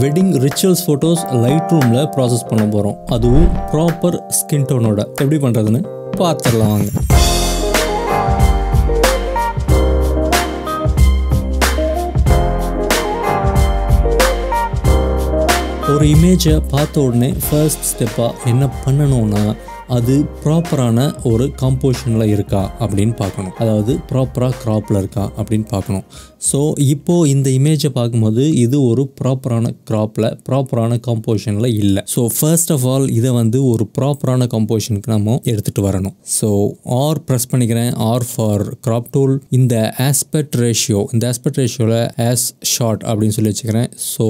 wedding rituals photos லைட் ரூமில் process பண்ண போகிறோம் அதுவும் ப்ராப்பர் ஸ்கின் டோனோட எப்படி பண்ணுறதுன்னு பார்த்துடலாம் வாங்க ஒரு இமேஜை பார்த்த உடனே ஃபர்ஸ்ட் ஸ்டெப்பாக என்ன பண்ணணும்னா அது ப்ராப்பரான ஒரு காம்போசிஷனில் இருக்கா அப்படின்னு பார்க்கணும் அதாவது ப்ராப்பராக க்ராப்பில் இருக்கா அப்படின்னு பார்க்கணும் ஸோ இப்போது இந்த இமேஜை பார்க்கும்போது இது ஒரு ப்ராப்பரான க்ராப்பில் ப்ராப்பரான காம்போசிஷனில் இல்லை ஸோ ஃபர்ஸ்ட் ஆஃப் ஆல் இதை வந்து ஒரு ப்ராப்பரான காம்போசிஷனுக்கு நம்ம எடுத்துகிட்டு வரணும் ஸோ ஆர் ப்ரெஸ் பண்ணிக்கிறேன் ஆர் ஃபார் க்ராப் டூல் இந்த ஆஸ்பெக்ட் ரேஷியோ இந்த ஆஸ்பெக்ட் ரேஷியோவில் ஆஸ் ஷார்ட் அப்படின்னு சொல்லி வச்சுக்கிறேன் ஸோ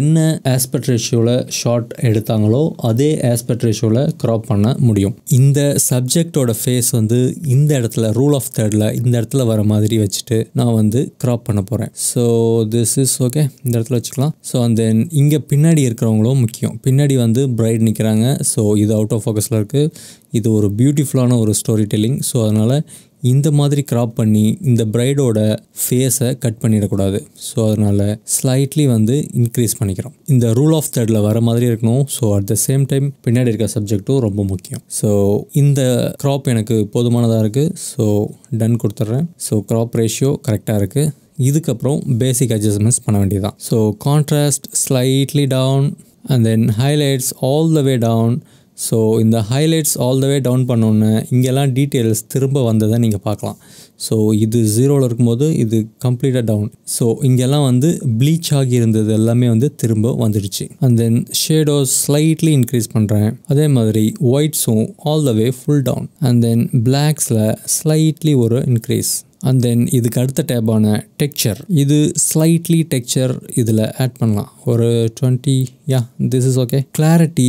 என்ன ஆஸ்பெக்ட் ரேஷியோவில் ஷார்ட் எடுத்தாங்களோ அதே ஆஸ்பெக்ட் ரேஷியோவில் க்ராப் பண்ண முடியும் முடியும் இந்த சப்ஜெக்டோட ஃபேஸ் வந்து இந்த இடத்துல ரூல் ஆஃப் தேர்டில் இந்த இடத்துல வர மாதிரி வச்சுட்டு நான் வந்து க்ராப் பண்ண போகிறேன் ஸோ திஸ் இஸ் ஓகே இந்த இடத்துல வச்சுக்கலாம் ஸோ அந்த தென் இங்கே பின்னாடி இருக்கிறவங்களும் முக்கியம் பின்னாடி வந்து பிரைட் நிற்கிறாங்க ஸோ இது அவுட் ஆஃப் ஃபோக்கஸில் இருக்குது இது ஒரு பியூட்டிஃபுல்லான ஒரு ஸ்டோரி டெல்லிங் ஸோ அதனால் இந்த மாதிரி க்ராப் பண்ணி இந்த ப்ரைடோட ஃபேஸை கட் பண்ணிடக்கூடாது ஸோ அதனால் ஸ்லைட்லி வந்து இன்க்ரீஸ் பண்ணிக்கிறோம் இந்த ரூல் ஆஃப் தேர்டில் வர மாதிரி இருக்கணும் so at the same time பின்னாடி இருக்க சப்ஜெக்ட்டும் ரொம்ப முக்கியம் ஸோ இந்த க்ராப் எனக்கு போதுமானதாக இருக்குது ஸோ டன் கொடுத்துட்றேன் ஸோ க்ராப் ரேஷியோ கரெக்டாக இருக்குது இதுக்கப்புறம் பேசிக் அட்ஜஸ்ட்மெண்ட்ஸ் பண்ண தான் so contrast slightly down and then highlights all the way down so இந்த highlights all the way down பண்ணோன்னே இங்கெல்லாம் டீட்டெயில்ஸ் திரும்ப வந்ததை நீங்கள் பார்க்கலாம் ஸோ இது ஜீரோவில் இருக்கும்போது இது கம்ப்ளீட்டாக டவுன் ஸோ இங்கெல்லாம் வந்து ப்ளீச் ஆகியிருந்தது எல்லாமே வந்து திரும்ப வந்துடுச்சு and then shadows slightly increase பண்ணுறேன் அதே மாதிரி ஒயிட்ஸும் all the way full down and then பிளாக்ஸில் ஸ்லைட்லி ஒரு இன்க்ரீஸ் அண்ட் தென் இதுக்கு அடுத்த டேப்பான டெக்ஸ்சர் இது ஸ்லைட்லி டெக்ஸ்சர் இதில் ஆட் பண்ணலாம் ஒரு twenty yeah this is okay clarity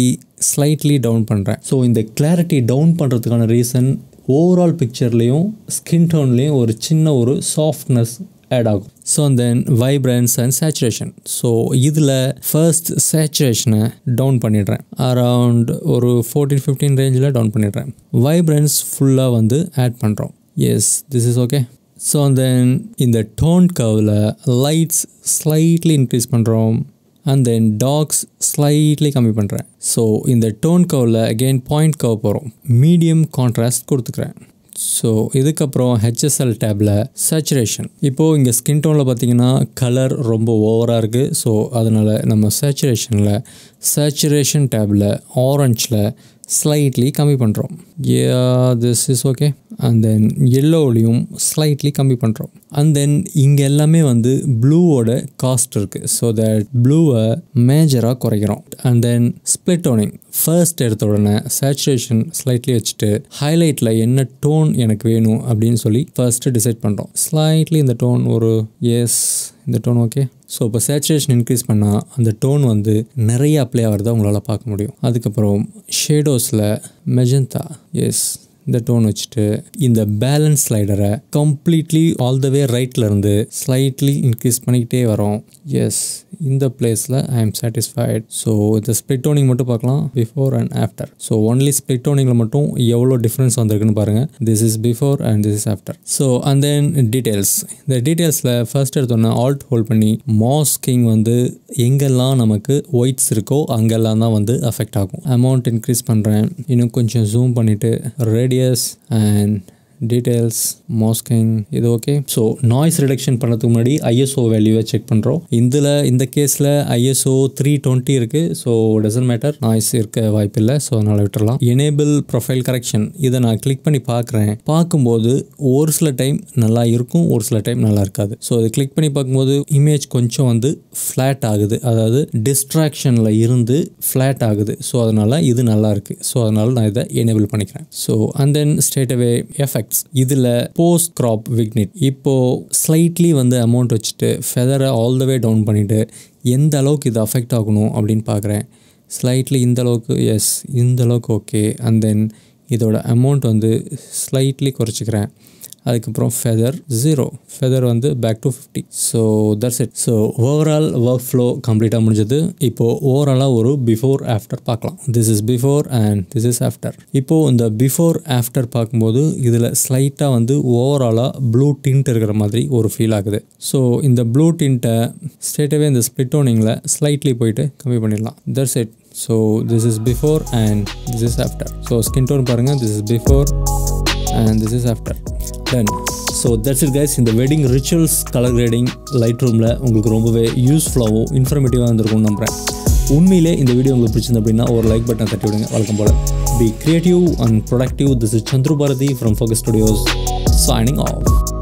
slightly down பண்ணுறேன் ஸோ இந்த கிளாரிட்டி டவுன் பண்ணுறதுக்கான ரீசன் ஓவரால் பிக்சர்லேயும் ஸ்கின் டோன்லேயும் ஒரு சின்ன ஒரு சாஃப்ட்னஸ் ஆட் ஆகும் so then vibrance and saturation so இதில் ஃபர்ஸ்ட் சேச்சுரேஷனை டவுன் பண்ணிடுறேன் அரவுண்ட் ஒரு ஃபோர்டீன் ஃபிஃப்டீன் ரேஞ்சில் டவுன் பண்ணிடுறேன் வைப்ரன்ஸ் ஃபுல்லாக வந்து ஆட் பண்ணுறோம் yes this is okay so then இந்த டோன் கவில் லைட்ஸ் ஸ்லைட்லி இன்க்ரீஸ் பண்ணுறோம் அண்ட் தென் டாக்ஸ் ஸ்லைட்லி கம்மி பண்ணுறேன் ஸோ இந்த டோன் கவரில் அகெயின் பாயிண்ட் கவ் போகிறோம் மீடியம் கான்ட்ராஸ்ட் கொடுத்துக்கிறேன் ஸோ இதுக்கப்புறம் ஹெச்எஸ்எல் டேப்பில் சேச்சுரேஷன் இப்போது இங்கே ஸ்கின் டோனில் பார்த்தீங்கன்னா கலர் ரொம்ப ஓவராக இருக்குது ஸோ அதனால் நம்ம சேச்சுரேஷனில் சேச்சுரேஷன் டேப்பில் ஆரஞ்சில் ஸ்லைட்லி கம்மி பண்ணுறோம் this is okay and then எல்லோலையும் ஸ்லைட்லி கம்மி பண்ணுறோம் அண்ட் தென் இங்கே எல்லாமே வந்து ப்ளூவோட காஸ்ட் இருக்குது ஸோ தட் ப்ளூவை மேஜராக குறைக்கிறோம் and then split toning first எடுத்த உடனே சேச்சுரேஷன் ஸ்லைட்லி வச்சுட்டு ஹைலைட்டில் என்ன டோன் எனக்கு வேணும் அப்படின்னு சொல்லி ஃபர்ஸ்ட்டு டிசைட் பண்ணுறோம் ஸ்லைட்லி இந்த டோன் ஒரு எஸ் இந்த டோன் ஓகே ஸோ இப்போ சேச்சுரேஷன் இன்க்ரீஸ் பண்ணால் அந்த டோன் வந்து நிறைய அப்ளை ஆகிறத உங்களால் பார்க்க முடியும் அதுக்கப்புறம் ஷேடோஸில் மெஜந்தா எஸ் இந்த டோன் வச்சுட்டு இந்த பேலன்ஸ் ஸ்லைடரை கம்ப்ளீட்லி ஆல் த வே இருந்து ஸ்லைட்லி இன்க்ரீஸ் பண்ணிக்கிட்டே வரோம் எஸ் இந்த பிளேஸில் ஐ ஆம் சாட்டிஸ்ஃபைட் ஸோ இந்த ஸ்பிட் டோனிங் மட்டும் பார்க்கலாம் before and after so only split டோனிங்கில் மட்டும் எவ்வளோ டிஃப்ரென்ஸ் வந்திருக்குன்னு பாருங்கள் this is before and this is after so and then details இந்த டீட்டெயில்ஸில் ஃபர்ஸ்ட் எடுத்தோன்னே ஆல்ட் ஹோல்ட் பண்ணி மாஸ்கிங் வந்து எங்கெல்லாம் நமக்கு ஒயிட்ஸ் இருக்கோ அங்கெல்லாம் தான் வந்து அஃபெக்ட் ஆகும் அமௌண்ட் இன்க்ரீஸ் பண்ணுறேன் இன்னும் கொஞ்சம் ஜூம் பண்ணிவிட்டு ready ideas and details masking இது ஓகே ஸோ நாய்ஸ் ரிடக்ஷன் பண்ணுறதுக்கு முன்னாடி ஐஎஸ்ஓ வேல்யூவை செக் பண்ணுறோம் இதில் இந்த கேஸில் ஐஎஸ்ஓ த்ரீ டுவெண்ட்டி இருக்குது ஸோ டசன்ட் மேட்டர் நாய்ஸ் இருக்க வாய்ப்பு இல்லை ஸோ அதனால் விட்டுறலாம் எனேபிள் ப்ரொஃபைல் கரெக்ஷன் இதை நான் கிளிக் பண்ணி பார்க்குறேன் பார்க்கும்போது ஒரு சில டைம் நல்லா இருக்கும் ஒரு சில டைம் நல்லா இருக்காது ஸோ இது கிளிக் பண்ணி பார்க்கும்போது இமேஜ் கொஞ்சம் வந்து ஃப்ளாட் ஆகுது அதாவது டிஸ்ட்ராக்ஷனில் இருந்து ஃப்ளாட் ஆகுது ஸோ அதனால் இது நல்லா இருக்குது ஸோ அதனால் நான் இதை எனேபிள் பண்ணிக்கிறேன் so and then straight away effect vignettes இதில் போஸ்ட் க்ராப் விக்னிட் இப்போது ஸ்லைட்லி வந்து அமௌண்ட் வச்சுட்டு ஃபெதரை ஆல் த வே டவுன் பண்ணிவிட்டு எந்த அளவுக்கு இது அஃபெக்ட் ஆகணும் அப்படின்னு பார்க்குறேன் ஸ்லைட்லி இந்த அளவுக்கு எஸ் இந்த அளவுக்கு ஓகே அண்ட் தென் இதோட அமௌண்ட் வந்து ஸ்லைட்லி குறைச்சிக்கிறேன் அதுக்கப்புறம் ஃபெதர் ஜீரோ ஃபெதர் வந்து back to fifty so that's it so overall workflow கம்ப்ளீட்டாக முடிஞ்சது இப்போது ஓவராலாக ஒரு பிஃபோர் ஆஃப்டர் பார்க்கலாம் this is before and this is after இப்போது இந்த பிஃபோர் ஆஃப்டர் பார்க்கும்போது இதில் ஸ்லைட்டாக வந்து ஓவராலாக ப்ளூ டின்ட் இருக்கிற மாதிரி ஒரு ஃபீல் ஆகுது ஸோ இந்த ப்ளூ டின்ட்டை ஸ்ட்ரெயிட்டாகவே இந்த ஸ்பிளிட் ஓனிங்கில் ஸ்லைட்லி போயிட்டு கம்மி பண்ணிடலாம் that's it so this is before and this is after so skin tone பாருங்கள் this is before and this is after done so that's it guys இந்த வெட்டிங் ரிச்சுவல்ஸ் கலர் கிரேடிங் லைட் ரூமில் உங்களுக்கு ரொம்பவே யூஸ்ஃபுல்லாகவும் இன்ஃபர்மேட்டிவாக இருந்திருக்கும்னு நம்புகிறேன் உண்மையிலே இந்த வீடியோ உங்களுக்கு பிடிச்சிருந்தது அப்படின்னா ஒரு லைக் பட்டன் தட்டி விடுங்க வழக்கம் போல் be creative and productive this is Chandru Bharathi from Focus Studios signing of